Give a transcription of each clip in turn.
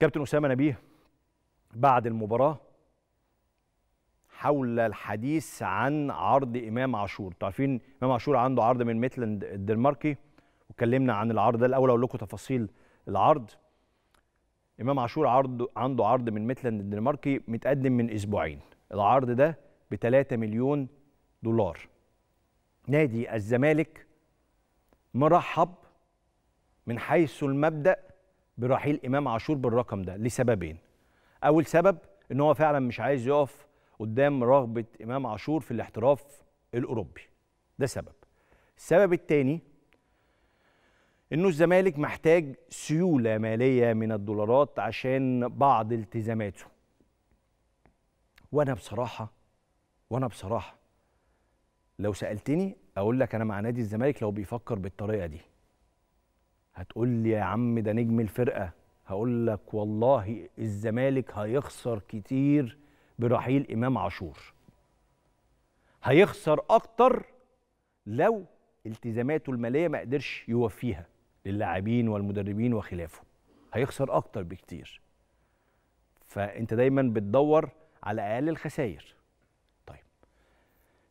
كابتن اسامه نبيه بعد المباراه حول الحديث عن عرض امام عاشور تعرفين امام عاشور عنده عرض من ميتلاند الدنماركي واتكلمنا عن العرض ده الاول اقول لكم تفاصيل العرض امام عاشور عرض عنده عرض من ميتلاند الدنماركي متقدم من اسبوعين العرض ده ب 3 مليون دولار نادي الزمالك مرحب من حيث المبدا برحيل امام عاشور بالرقم ده لسببين اول سبب ان هو فعلا مش عايز يقف قدام رغبه امام عاشور في الاحتراف الاوروبي ده سبب السبب الثاني انه الزمالك محتاج سيوله ماليه من الدولارات عشان بعض التزاماته وانا بصراحه وانا بصراحه لو سالتني اقول لك انا مع نادي الزمالك لو بيفكر بالطريقه دي هتقول لي يا عم ده نجم الفرقه هقول لك والله الزمالك هيخسر كتير برحيل امام عاشور هيخسر اكتر لو التزاماته الماليه ما قدرش يوفيها للاعبين والمدربين وخلافه هيخسر اكتر بكتير فانت دايما بتدور على اقل الخسائر طيب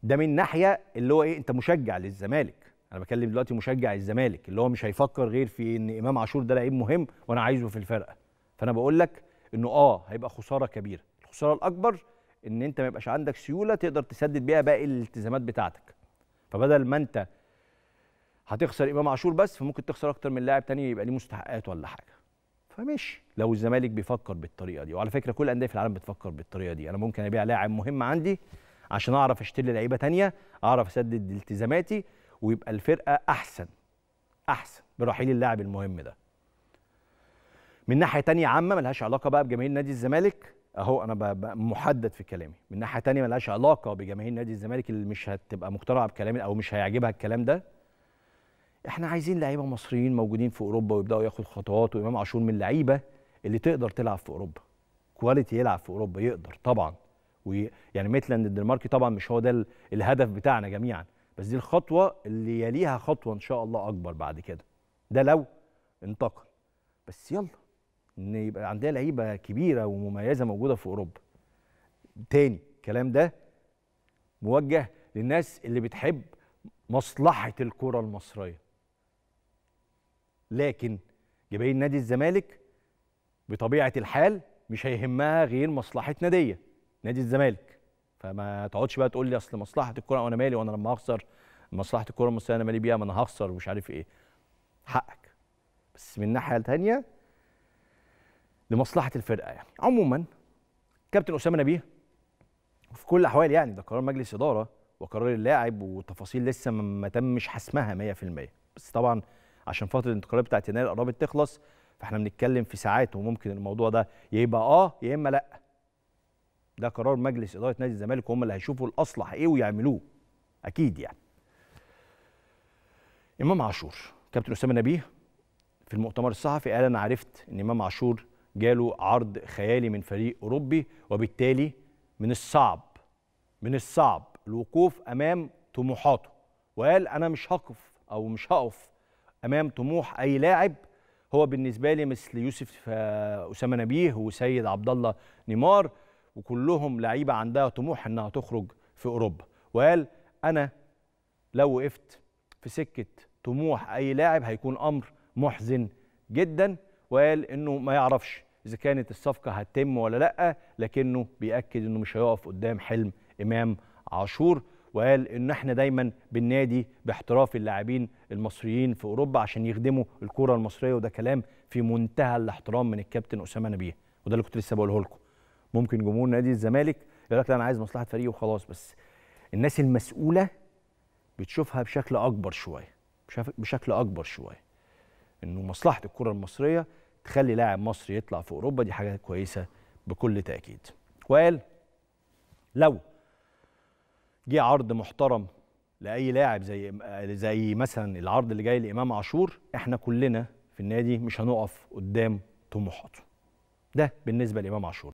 ده من ناحيه اللي هو ايه انت مشجع للزمالك انا بكلم دلوقتي مشجع الزمالك اللي هو مش هيفكر غير في ان امام عاشور ده لعيب مهم وانا عايزه في الفرقه فانا بقول لك انه اه هيبقى خساره كبيره الخساره الاكبر ان انت ما يبقاش عندك سيوله تقدر تسدد بيها باقي الالتزامات بتاعتك فبدل ما انت هتخسر امام عاشور بس فممكن تخسر اكتر من لاعب تاني يبقى ليه مستحقات ولا حاجه فماشي لو الزمالك بيفكر بالطريقه دي وعلى فكره كل الانديه في العالم بتفكر بالطريقه دي انا ممكن ابيع لاعب مهم عندي عشان اعرف اشتري لعيبه تانية اعرف اسدد التزاماتي ويبقى الفرقه احسن احسن برحيل اللاعب المهم ده من ناحيه تانية عامه ملهاش علاقه بقى بجماهير نادي الزمالك اهو انا محدد في كلامي من ناحيه تانية ملهاش علاقه بجماهير نادي الزمالك اللي مش هتبقى مقتنعه بكلامي او مش هيعجبها الكلام ده احنا عايزين لعيبه مصريين موجودين في اوروبا ويبداوا ياخد خطوات وامام عاشور من اللعيبه اللي تقدر تلعب في اوروبا كواليتي يلعب في اوروبا يقدر طبعا ويعني مثلا الدنماركي طبعا مش هو ده الهدف بتاعنا جميعا بس دي الخطوه اللي يليها خطوه ان شاء الله اكبر بعد كده ده لو انتقل بس يلا ان يبقى عندنا لعيبه كبيره ومميزه موجوده في اوروبا تاني الكلام ده موجه للناس اللي بتحب مصلحه الكره المصريه لكن جماهير نادي الزمالك بطبيعه الحال مش هيهمها غير مصلحه ناديه نادي الزمالك فما تقعدش بقى تقول لي اصل مصلحه الكوره وانا مالي وانا لما هخسر مصلحه الكوره المصريه انا مالي بيها ما انا هخسر ومش عارف ايه حقك بس من الناحيه الثانيه لمصلحه الفرقه يعني عموما كابتن اسامه نبيه وفي كل الاحوال يعني ده قرار مجلس اداره وقرار اللاعب وتفاصيل لسه ما تمش حسمها 100% بس طبعا عشان فتره الانتقالات بتاعت يناير قربت تخلص فاحنا بنتكلم في ساعات وممكن الموضوع ده يبقى اه يا اما لا ده قرار مجلس اداره نادي الزمالك وهم اللي هيشوفوا الاصلح ايه ويعملوه اكيد يعني امام عاشور كابتن اسامه نبيه في المؤتمر الصحفي قال انا عرفت ان امام عاشور جاله عرض خيالي من فريق اوروبي وبالتالي من الصعب من الصعب الوقوف امام طموحاته وقال انا مش هقف او مش هقف امام طموح اي لاعب هو بالنسبه لي مثل يوسف آه، اسامه نبيه وسيد عبد الله نيمار وكلهم لعيبه عندها طموح انها تخرج في اوروبا وقال انا لو وقفت في سكه طموح اي لاعب هيكون امر محزن جدا وقال انه ما يعرفش اذا كانت الصفقه هتتم ولا لا لكنه بياكد انه مش هيقف قدام حلم امام عاشور وقال ان احنا دايما بالنادي باحتراف اللاعبين المصريين في اوروبا عشان يخدموا الكره المصريه وده كلام في منتهى الاحترام من الكابتن اسامه نبيه وده اللي كنت لسه بقوله لكم ممكن جمهور نادي الزمالك يقول لك لا انا عايز مصلحه فريقي وخلاص بس الناس المسؤوله بتشوفها بشكل اكبر شويه بشكل اكبر شويه انه مصلحه الكره المصريه تخلي لاعب مصري يطلع في اوروبا دي حاجه كويسه بكل تاكيد وقال لو جه عرض محترم لاي لاعب زي زي مثلا العرض اللي جاي لامام عاشور احنا كلنا في النادي مش هنقف قدام طموحاته ده بالنسبه لامام عاشور